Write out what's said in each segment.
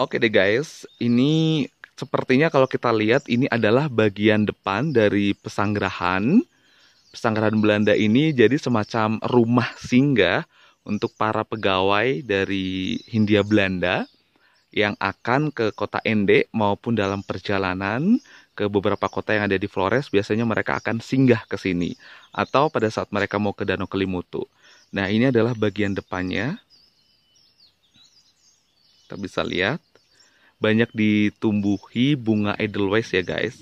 Oke deh guys, ini sepertinya kalau kita lihat ini adalah bagian depan dari pesanggerahan. Pesanggerahan Belanda ini jadi semacam rumah singgah untuk para pegawai dari Hindia Belanda yang akan ke kota Ende maupun dalam perjalanan ke beberapa kota yang ada di Flores biasanya mereka akan singgah ke sini atau pada saat mereka mau ke Danau Kelimutu. Nah, ini adalah bagian depannya. Kita bisa lihat banyak ditumbuhi bunga edelweiss ya guys.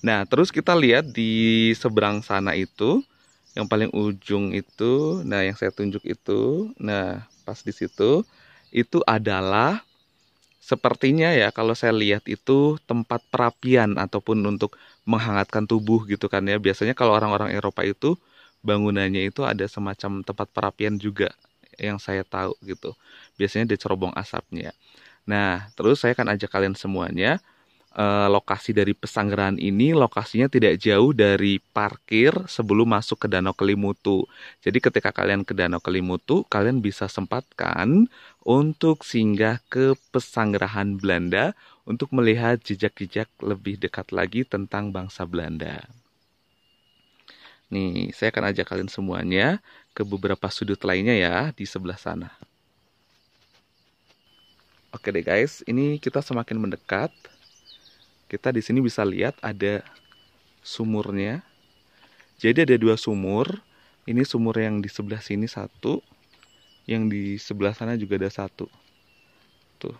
Nah, terus kita lihat di seberang sana itu, yang paling ujung itu, nah yang saya tunjuk itu, nah pas di situ, itu adalah sepertinya ya kalau saya lihat itu tempat perapian ataupun untuk menghangatkan tubuh gitu kan ya. Biasanya kalau orang-orang Eropa itu bangunannya itu ada semacam tempat perapian juga yang saya tahu gitu. Biasanya dia cerobong asapnya. Nah, terus saya akan ajak kalian semuanya eh, lokasi dari pesanggerahan ini lokasinya tidak jauh dari parkir sebelum masuk ke Danau Kelimutu. Jadi ketika kalian ke Danau Kelimutu, kalian bisa sempatkan untuk singgah ke Pesanggerahan Belanda untuk melihat jejak-jejak lebih dekat lagi tentang bangsa Belanda. Nih, saya akan ajak kalian semuanya ke beberapa sudut lainnya ya di sebelah sana. Oke deh guys, ini kita semakin mendekat. Kita di sini bisa lihat ada sumurnya. Jadi ada dua sumur. Ini sumur yang di sebelah sini satu, yang di sebelah sana juga ada satu. Tuh.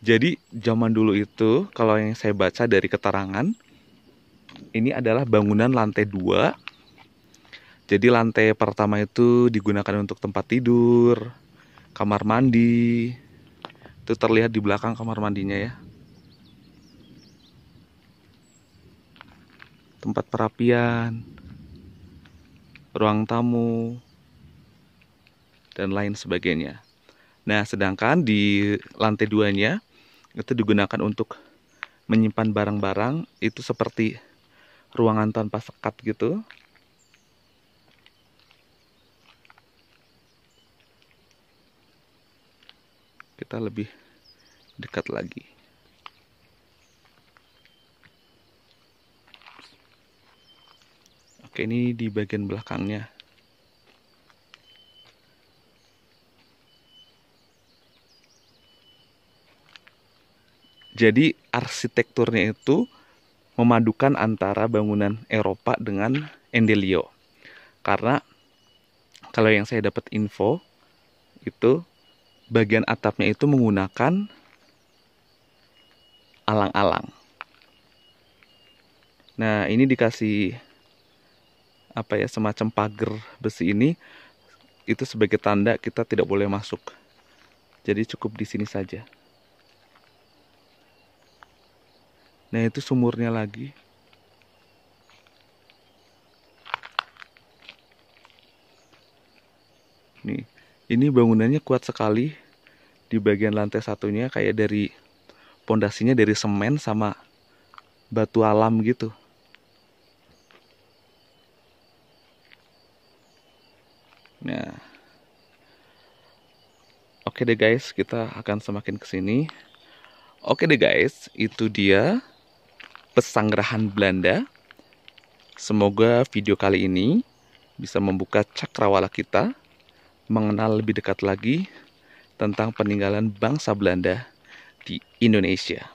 Jadi zaman dulu itu kalau yang saya baca dari keterangan ini adalah bangunan lantai dua. Jadi lantai pertama itu digunakan untuk tempat tidur, kamar mandi. Itu terlihat di belakang kamar mandinya ya. Tempat perapian, ruang tamu, dan lain sebagainya. Nah, sedangkan di lantai duanya itu digunakan untuk menyimpan barang-barang itu seperti ruangan tanpa sekat gitu kita lebih dekat lagi. Oke, ini di bagian belakangnya. Jadi arsitekturnya itu memadukan antara bangunan Eropa dengan Endelio. Karena kalau yang saya dapat info itu bagian atapnya itu menggunakan alang-alang. Nah, ini dikasih apa ya semacam pagar besi ini itu sebagai tanda kita tidak boleh masuk. Jadi cukup di sini saja. Nah, itu sumurnya lagi. Nih, ini bangunannya kuat sekali. Di bagian lantai satunya kayak dari pondasinya dari semen sama batu alam gitu. Nah, oke deh guys, kita akan semakin kesini. Oke deh guys, itu dia pesanggerahan Belanda. Semoga video kali ini bisa membuka cakrawala kita mengenal lebih dekat lagi tentang peninggalan bangsa Belanda di Indonesia.